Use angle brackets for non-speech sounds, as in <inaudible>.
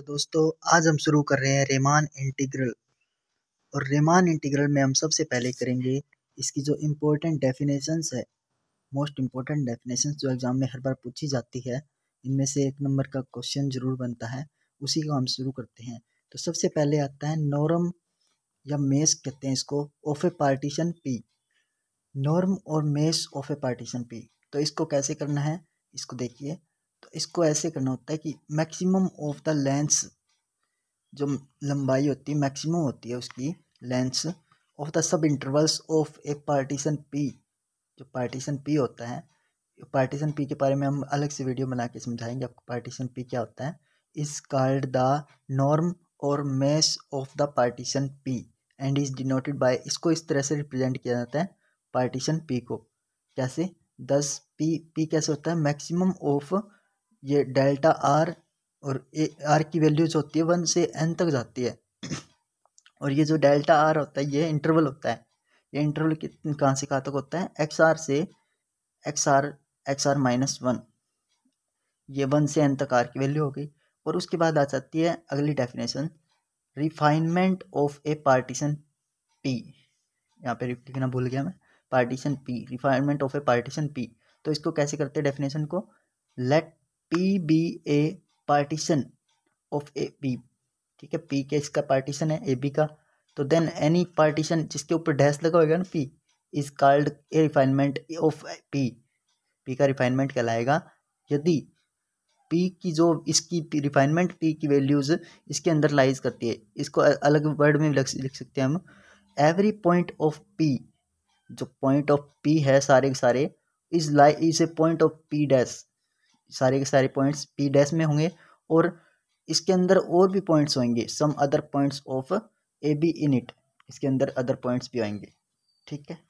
तो दोस्तों आज हम शुरू कर रहे हैं रेमान इंटीग्रल और रेमान इंटीग्रल में हम सबसे पहले करेंगे इसकी जो इम्पोर्टेंट डेफिनेशंस है मोस्ट इम्पोर्टेंट डेफिनेशंस जो एग्ज़ाम में हर बार पूछी जाती है इनमें से एक नंबर का क्वेश्चन ज़रूर बनता है उसी को हम शुरू करते हैं तो सबसे पहले आता है नॉर्म या मेस कहते हैं इसको of a partition P norm और mesh of a partition P तो इसको कैसे करना है इसको देखिए तो इसको ऐसे करना होता है कि मैक्सिमम ऑफ द लेंस जो लंबाई होती है मैक्सिमम होती है उसकी length of the sub intervals of a partition P जो पार्टीशन पी होता है पार्टीशन पी के बारे में हम अलग से वीडियो बना के समझाएंगे आपको पार्टीशन पी क्या होता है इज कार्ड द नॉर्म और mesh of the partition P and is denoted by इसको इस तरह से रिप्रेजेंट किया जाता है पार्टीशन पी को कैसे दस पी पी कैसे होता है मैक्सिमम ऑफ ये डेल्टा आर और ए आर की वैल्यू जो होती है वन से एन तक जाती है <clears throat> और ये जो डेल्टा आर होता है ये इंटरवल होता है ये इंटरवल कितने कहाँ से कहाँ तक होता है एक्स आर से X R X R minus one ये वन से एन तक आर की वैल्यू हो गई और उसके बाद आ जाती है अगली definition refinement of a partition P यहाँ पे लिखना भूल गया मैं partition P refinement of a partition P तो इसको कैसे करते हैं डेफिनेशन को let P be a partition of A B ठीक है पी के इसका पार्टीशन है ए बी का तो देन एनी पार्टीशन जिसके ऊपर डैश लगा होगा ना P is called a refinement of P P का रिफाइनमेंट कहलाएगा यदि पी की जो इसकी रिफाइनमेंट पी की वैल्यूज़ इसके अंदर लाइज करती है इसको अलग वर्ड में लिख सकते हैं हम एवरी पॉइंट ऑफ पी जो पॉइंट ऑफ पी है सारे के सारे is lie is a point of P dash सारे के सारे पॉइंट्स पी डैस में होंगे और इसके अंदर और भी पॉइंट्स होंगे some other points of A B in it इसके अंदर अदर पॉइंट्स भी आएंगे ठीक है